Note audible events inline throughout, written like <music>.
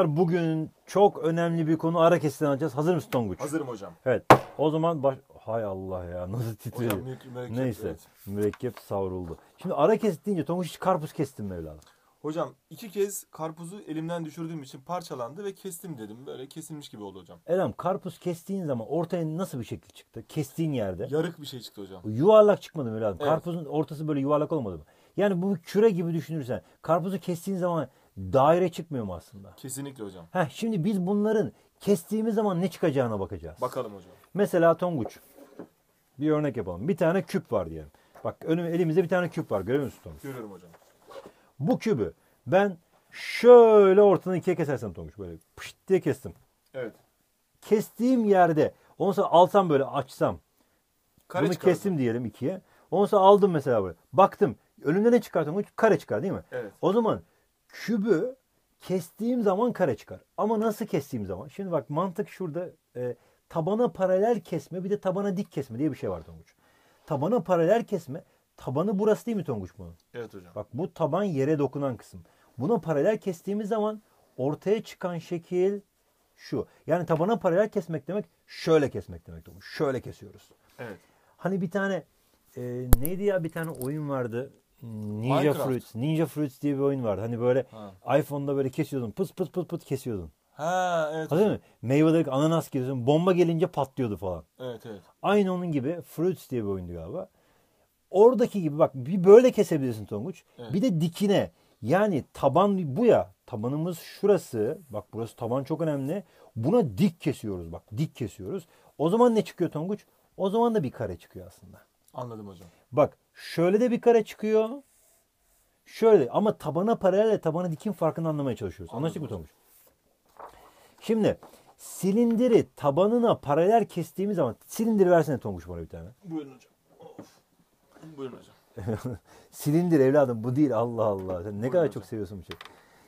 arkadaşlar bugün çok önemli bir konu ara kesiden alacağız. Hazır mısın Tonguç? Hazırım hocam. Evet. O zaman baş... Hay Allah ya nasıl titriyor. Hocam mürekkep. Neyse evet. mürekkep savruldu. Şimdi ara kesit deyince Tonguç hiç karpuz kestim mi Hocam iki kez karpuzu elimden düşürdüğüm için parçalandı ve kestim dedim. Böyle kesilmiş gibi oldu hocam. Elham karpuz kestiğin zaman ortaya nasıl bir şekil çıktı? Kestiğin yerde. Yarık bir şey çıktı hocam. Yuvarlak çıkmadı mı Evet. Karpuzun ortası böyle yuvarlak olmadı mı? Yani bu küre gibi düşünürsen karpuzu kestiğin zaman daire çıkmıyor mu aslında? Kesinlikle hocam. Heh, şimdi biz bunların kestiğimiz zaman ne çıkacağına bakacağız. Bakalım hocam. Mesela Tonguç. Bir örnek yapalım. Bir tane küp var diyelim. Bak önüm, elimizde bir tane küp var. Görüyor musun Tonguç? Görüyorum hocam. Bu kübü ben şöyle ortadan ikiye kesersem Tonguç böyle pışt diye kestim. Evet. Kestiğim yerde onu sonra alsam böyle açsam. Kare bunu çıkardım. kestim diyelim ikiye. Onu sonra aldım mesela böyle. Baktım. Önümde ne çıkar Tonguç? Kare çıkar değil mi? Evet. O zaman kübü kestiğim zaman kare çıkar. Ama nasıl kestiğim zaman? Şimdi bak mantık şurada e, tabana paralel kesme bir de tabana dik kesme diye bir şey var Tonguç. Tabana paralel kesme tabanı burası değil mi Tonguç bunun? Evet hocam. Bak bu taban yere dokunan kısım. Buna paralel kestiğimiz zaman ortaya çıkan şekil şu. Yani tabana paralel kesmek demek şöyle kesmek demek. Tonguç. Şöyle kesiyoruz. Evet. Hani bir tane e, neydi ya bir tane oyun vardı. Ninja Minecraft. Fruits. Ninja Fruits diye bir oyun vardı. Hani böyle ha. iPhone'da böyle kesiyordun. Pıs pıs pıs pıs kesiyordun. Ha evet. Hatırlıyor musun? Meyveleri ananas kesiyorsun. Bomba gelince patlıyordu falan. Evet evet. Aynı onun gibi Fruits diye bir oyundu galiba. Oradaki gibi bak bir böyle kesebilirsin Tonguç. Evet. Bir de dikine. Yani taban bu ya. Tabanımız şurası. Bak burası taban çok önemli. Buna dik kesiyoruz bak. Dik kesiyoruz. O zaman ne çıkıyor Tonguç? O zaman da bir kare çıkıyor aslında. Anladım hocam. Bak Şöyle de bir kare çıkıyor. Şöyle ama tabana paralel tabana dikim farkını anlamaya çalışıyoruz. Anlaştık mı Tomuş? Şimdi silindiri tabanına paralel kestiğimiz zaman silindiri versene Tomuş bana bir tane. Buyurun hocam. Of. Buyurun hocam. <laughs> silindir evladım bu değil Allah Allah. Sen ne Buyurun kadar hocam. çok seviyorsun bu şey.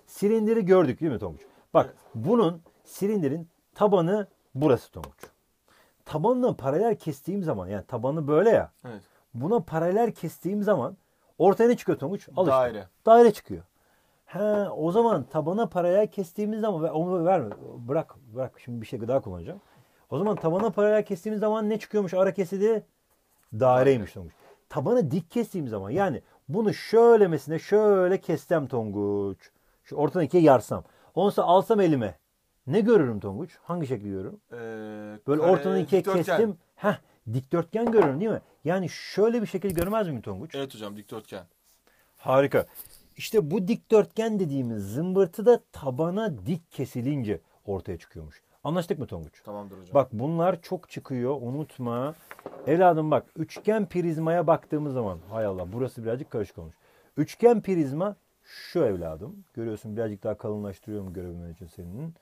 Silindiri gördük değil mi Tomuş? Bak evet. bunun silindirin tabanı burası Tomuş. Tabanla paralel kestiğim zaman yani tabanı böyle ya. Evet. Buna paralel kestiğim zaman ortaya ne çıkıyor Tonguç? Al Daire. Daire çıkıyor. He, o zaman tabana paralel kestiğimiz zaman onu verme. Bırak bırak şimdi bir şey daha kullanacağım. O zaman tabana paralel kestiğimiz zaman ne çıkıyormuş ara kesidi? Daireymiş Tonguç. Tabanı dik kestiğim zaman yani bunu şöylemesine şöyle kessem Tonguç. Şu ortadan ikiye yarsam. Onsa alsam elime. Ne görürüm Tonguç? Hangi şekli görürüm? Ee, Böyle ortadan ikiye kestim. Heh, Dikdörtgen görüyorum değil mi? Yani şöyle bir şekil görmez mi Tonguç? Evet hocam dikdörtgen. Harika. İşte bu dikdörtgen dediğimiz zımbırtı da tabana dik kesilince ortaya çıkıyormuş. Anlaştık mı Tonguç? Tamamdır hocam. Bak bunlar çok çıkıyor unutma. Evladım bak üçgen prizmaya baktığımız zaman hay Allah burası birazcık karışık olmuş. Üçgen prizma şu evladım. Görüyorsun birazcık daha kalınlaştırıyorum görebilmen için senin.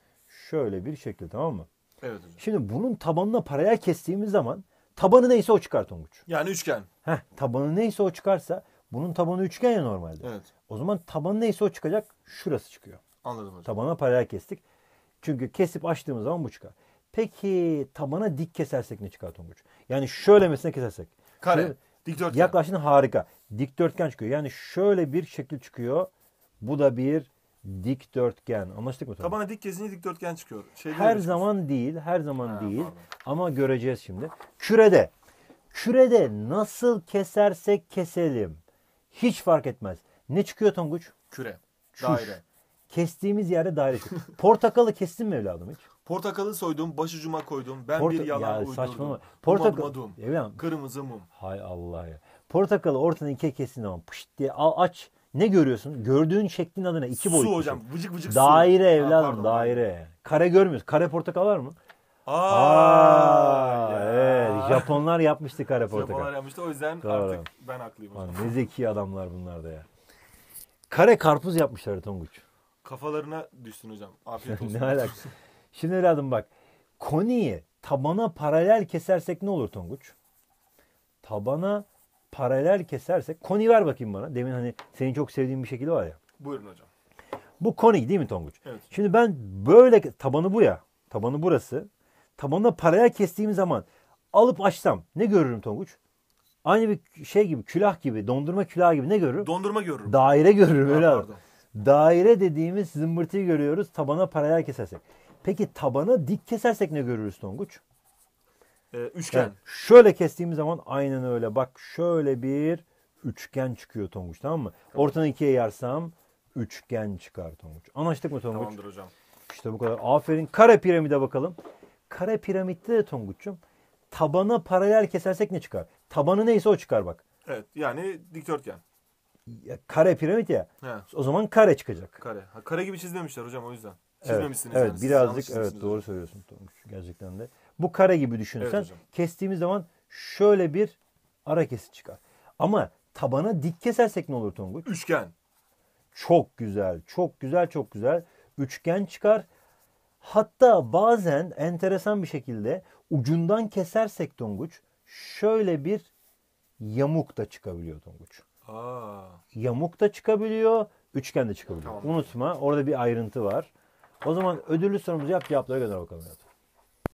Şöyle bir şekli tamam mı? Evet hocam. Şimdi bunun tabanına paralel kestiğimiz zaman Tabanı neyse o çıkar Tonguç. Yani üçgen. Heh, tabanı neyse o çıkarsa bunun tabanı üçgen ya normalde. Evet. O zaman tabanı neyse o çıkacak şurası çıkıyor. Anladım hocam. Tabana paralel kestik. Çünkü kesip açtığımız zaman bu çıkar. Peki tabana dik kesersek ne çıkar Tonguç? Yani şöyle mesela kesersek. Kare. Şöyle, dikdörtgen. Yaklaşın harika. Dikdörtgen çıkıyor. Yani şöyle bir şekil çıkıyor. Bu da bir dikdörtgen. Anlaştık mı? Tabana dik kesince dikdörtgen çıkıyor. Şeyde her zaman değil. Her zaman ha, değil. Pardon. Ama göreceğiz şimdi. Kürede. Kürede nasıl kesersek keselim. Hiç fark etmez. Ne çıkıyor Tonguç? Küre. Şuş. Daire. Kestiğimiz yerde daire <laughs> Portakalı kestin mi evladım hiç? Portakalı soydum, başucuma koydum. Ben Porta bir yalan ya, uydurdum. Saçmalama. Portakal. Evladım. Kırmızı mum. Hay Allah ya. Portakalı ortadan ikiye kestin zaman pışt diye al, aç. Ne görüyorsun? Gördüğün şeklin adına iki boyutlu. Su hocam. Vıcık vıcık daire su. Evladım, ha, pardon, daire evladım daire. Kare görmüyoruz. Kare portakal var mı? Aa, Aa ya. evet. Japonlar yapmıştı kare portakal. Japonlar yapmıştı o yüzden Doğru. artık ben haklıyım. Lan, ne zeki adamlar bunlar da ya. Kare karpuz yapmışlar Tonguç. Kafalarına düşsün hocam. Afiyet <laughs> olsun. ne alakası? Şimdi evladım bak. Koniyi tabana paralel kesersek ne olur Tonguç? Tabana paralel kesersek. Koni ver bakayım bana. Demin hani senin çok sevdiğin bir şekilde var ya. Buyurun hocam. Bu koni değil mi Tonguç? Evet. Şimdi ben böyle tabanı bu ya. Tabanı burası tabanına paraya kestiğim zaman alıp açsam ne görürüm Tonguç? Aynı bir şey gibi külah gibi dondurma külahı gibi ne görürüm? Dondurma görürüm. Daire görürüm ha, öyle pardon. Daire dediğimiz zımbırtıyı görüyoruz tabana paraya kesersek. Peki tabana dik kesersek ne görürüz Tonguç? Ee, üçgen. Yani şöyle kestiğimiz zaman aynen öyle. Bak şöyle bir üçgen çıkıyor Tonguç tamam mı? Tamam. Ortadan ikiye yarsam üçgen çıkar Tonguç. Anlaştık mı Tonguç? Tamamdır hocam. İşte bu kadar. Aferin. Kare piramide bakalım. Kare piramitte de Tonguç'um tabana paralel kesersek ne çıkar? Tabanı neyse o çıkar bak. Evet yani dikdörtgen. Ya, kare piramit ya. He. O zaman kare çıkacak. Kare. Ha, kare gibi çizmemişler hocam o yüzden. Çizmemişsiniz evet, yani. birazcık evet doğru söylüyorsun Tonguç gerçekten de. Bu kare gibi düşünsen, evet, kestiğimiz zaman şöyle bir ara kesi çıkar. Ama tabana dik kesersek ne olur Tonguç? Üçgen. Çok güzel, çok güzel, çok güzel. Üçgen çıkar. Hatta bazen enteresan bir şekilde ucundan kesersek Tonguç şöyle bir yamuk da çıkabiliyor Tonguç. Aa. Yamuk da çıkabiliyor, üçgen de çıkabiliyor. Tamam. Unutma orada bir ayrıntı var. O zaman ödüllü sorumuzu yap cevapları gönder bakalım.